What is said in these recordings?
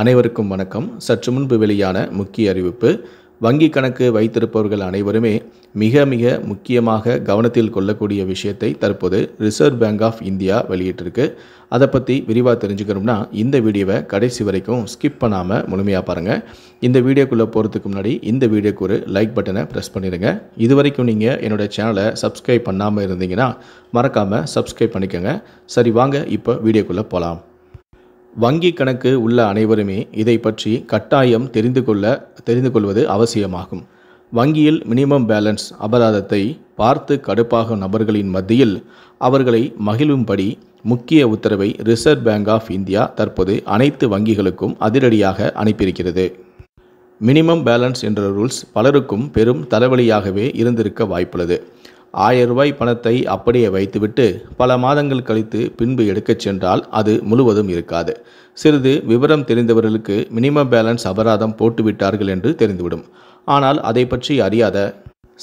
அனைவருக்கும் வணக்கம் சற்று முன்பு வெளியான முக்கிய அறிவிப்பு வங்கி கணக்கு வைத்திருப்பவர்கள் அனைவருமே மிக மிக முக்கியமாக கவனத்தில் கொள்ளக்கூடிய விஷயத்தை தற்போது ரிசர்வ் பேங்க் ஆஃப் இந்தியா வெளியிட்டிருக்கு அதை பற்றி விரிவாக தெரிஞ்சுக்கணும்னா இந்த வீடியோவை கடைசி வரைக்கும் ஸ்கிப் பண்ணாமல் முழுமையாக பாருங்கள் இந்த வீடியோக்குள்ளே போகிறதுக்கு முன்னாடி இந்த வீடியோக்கு ஒரு லைக் பட்டனை ப்ரெஸ் பண்ணிடுங்க இது வரைக்கும் நீங்கள் என்னோடய சேனலை சப்ஸ்கிரைப் பண்ணாமல் இருந்தீங்கன்னா மறக்காமல் சப்ஸ்கிரைப் பண்ணிக்கோங்க சரி வாங்க இப்போ வீடியோக்குள்ளே போகலாம் வங்கி கணக்கு உள்ள அனைவருமே இதை பற்றி கட்டாயம் தெரிந்து கொள்ள தெரிந்து கொள்வது அவசியமாகும் வங்கியில் மினிமம் பேலன்ஸ் அபராதத்தை பார்த்து கடுப்பாகும் நபர்களின் மத்தியில் அவர்களை மகிழும்படி முக்கிய உத்தரவை ரிசர்வ் பேங்க் ஆஃப் இந்தியா தற்போது அனைத்து வங்கிகளுக்கும் அதிரடியாக அனுப்பியிருக்கிறது மினிமம் பேலன்ஸ் என்ற ரூல்ஸ் பலருக்கும் பெரும் தலைவலியாகவே இருந்திருக்க வாய்ப்புள்ளது ஆயிரம் ரூபாய் பணத்தை அப்படியே வைத்துவிட்டு பல மாதங்கள் கழித்து பின்பு எடுக்கச் சென்றால் அது முழுவதும் இருக்காது சிறிது விவரம் தெரிந்தவர்களுக்கு மினிமம் பேலன்ஸ் அபராதம் போட்டுவிட்டார்கள் என்று தெரிந்துவிடும் ஆனால் அதை பற்றி அறியாத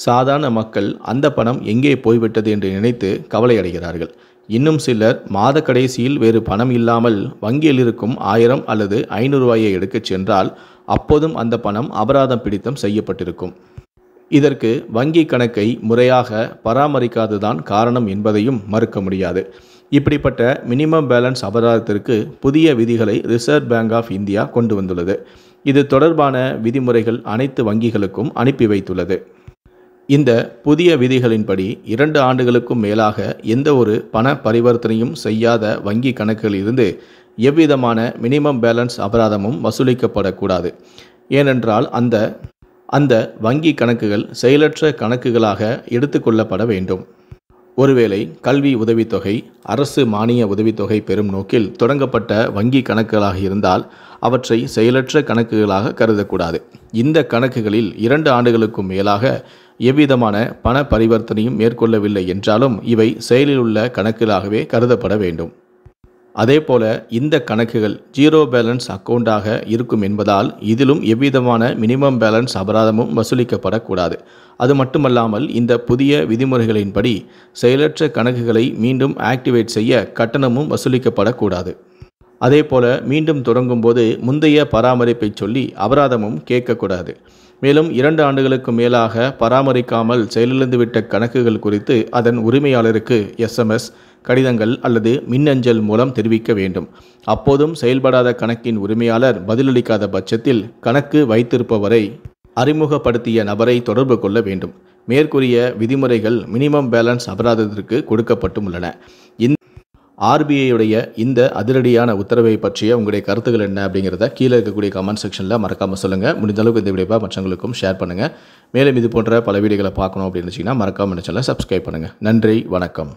சாதாரண மக்கள் அந்த பணம் எங்கே போய்விட்டது என்று நினைத்து கவலையடைகிறார்கள் இன்னும் சிலர் மாத கடைசியில் வேறு பணம் இல்லாமல் வங்கியில் இருக்கும் ஆயிரம் அல்லது ஐநூறு ரூபாயை எடுக்கச் சென்றால் அப்போதும் அந்த பணம் அபராதம் பிடித்தம் செய்யப்பட்டிருக்கும் இதற்கு வங்கி கணக்கை முறையாக பராமரிக்காததான் காரணம் என்பதையும் மறுக்க முடியாது இப்படிப்பட்ட மினிமம் பேலன்ஸ் அபராதத்திற்கு புதிய விதிகளை ரிசர்வ் பேங்க் ஆஃப் இந்தியா கொண்டு வந்துள்ளது இது தொடர்பான விதிமுறைகள் அனைத்து வங்கிகளுக்கும் அனுப்பி வைத்துள்ளது இந்த புதிய விதிகளின்படி இரண்டு ஆண்டுகளுக்கும் மேலாக எந்த ஒரு பண பரிவர்த்தனையும் செய்யாத வங்கி கணக்கில் இருந்து எவ்விதமான மினிமம் பேலன்ஸ் அபராதமும் வசூலிக்கப்படக்கூடாது ஏனென்றால் அந்த அந்த வங்கி கணக்குகள் செயலற்ற கணக்குகளாக எடுத்துக்கொள்ளப்பட வேண்டும் ஒருவேளை கல்வி உதவித்தொகை அரசு மானிய உதவித்தொகை பெறும் நோக்கில் தொடங்கப்பட்ட வங்கி கணக்குகளாக இருந்தால் அவற்றை செயலற்ற கணக்குகளாக கருதக்கூடாது இந்த கணக்குகளில் இரண்டு ஆண்டுகளுக்கும் மேலாக எவ்விதமான பண பரிவர்த்தனையும் மேற்கொள்ளவில்லை என்றாலும் இவை செயலில் உள்ள கணக்குகளாகவே கருதப்பட வேண்டும் அதே போல இந்த கணக்குகள் ஜீரோ பேலன்ஸ் அக்கௌண்டாக இருக்கும் என்பதால் இதிலும் எவ்விதமான மினிமம் பேலன்ஸ் அபராதமும் வசூலிக்கப்படக்கூடாது அது மட்டுமல்லாமல் இந்த புதிய விதிமுறைகளின்படி செயலற்ற கணக்குகளை மீண்டும் ஆக்டிவேட் செய்ய கட்டணமும் வசூலிக்கப்படக்கூடாது அதே போல மீண்டும் தொடங்கும்போது முந்தைய பராமரிப்பை சொல்லி அபராதமும் கேட்கக்கூடாது மேலும் இரண்டு ஆண்டுகளுக்கு மேலாக பராமரிக்காமல் செயலிழந்துவிட்ட கணக்குகள் குறித்து அதன் உரிமையாளருக்கு எஸ்எம்எஸ் கடிதங்கள் அல்லது மின்னஞ்சல் மூலம் தெரிவிக்க வேண்டும் அப்போதும் செயல்படாத கணக்கின் உரிமையாளர் பதிலளிக்காத பட்சத்தில் கணக்கு வைத்திருப்பவரை அறிமுகப்படுத்திய நபரை தொடர்பு கொள்ள வேண்டும் மேற்கூறிய விதிமுறைகள் மினிமம் பேலன்ஸ் அபராதத்திற்கு கொடுக்கப்பட்டும் உள்ளன இந்த ஆர்பிஐயுடைய இந்த அதிரடியான உத்தரவை பற்றிய உங்களுடைய கருத்துக்கள் என்ன அப்படிங்கிறத கீழே இருக்கக்கூடிய கமெண்ட் செக்ஷனில் மறக்காமல் சொல்லுங்கள் முடிந்தளவுக்கு இந்த வீடியோவை மற்றவங்களுக்கும் ஷேர் பண்ணுங்கள் மேலும் இது போன்ற பல வீடியோகளை பார்க்கணும் அப்படின்னு வச்சிங்கன்னா மறக்காமல் நினச்சாலும் சப்ஸ்கிரைப் பண்ணுங்கள் நன்றி வணக்கம்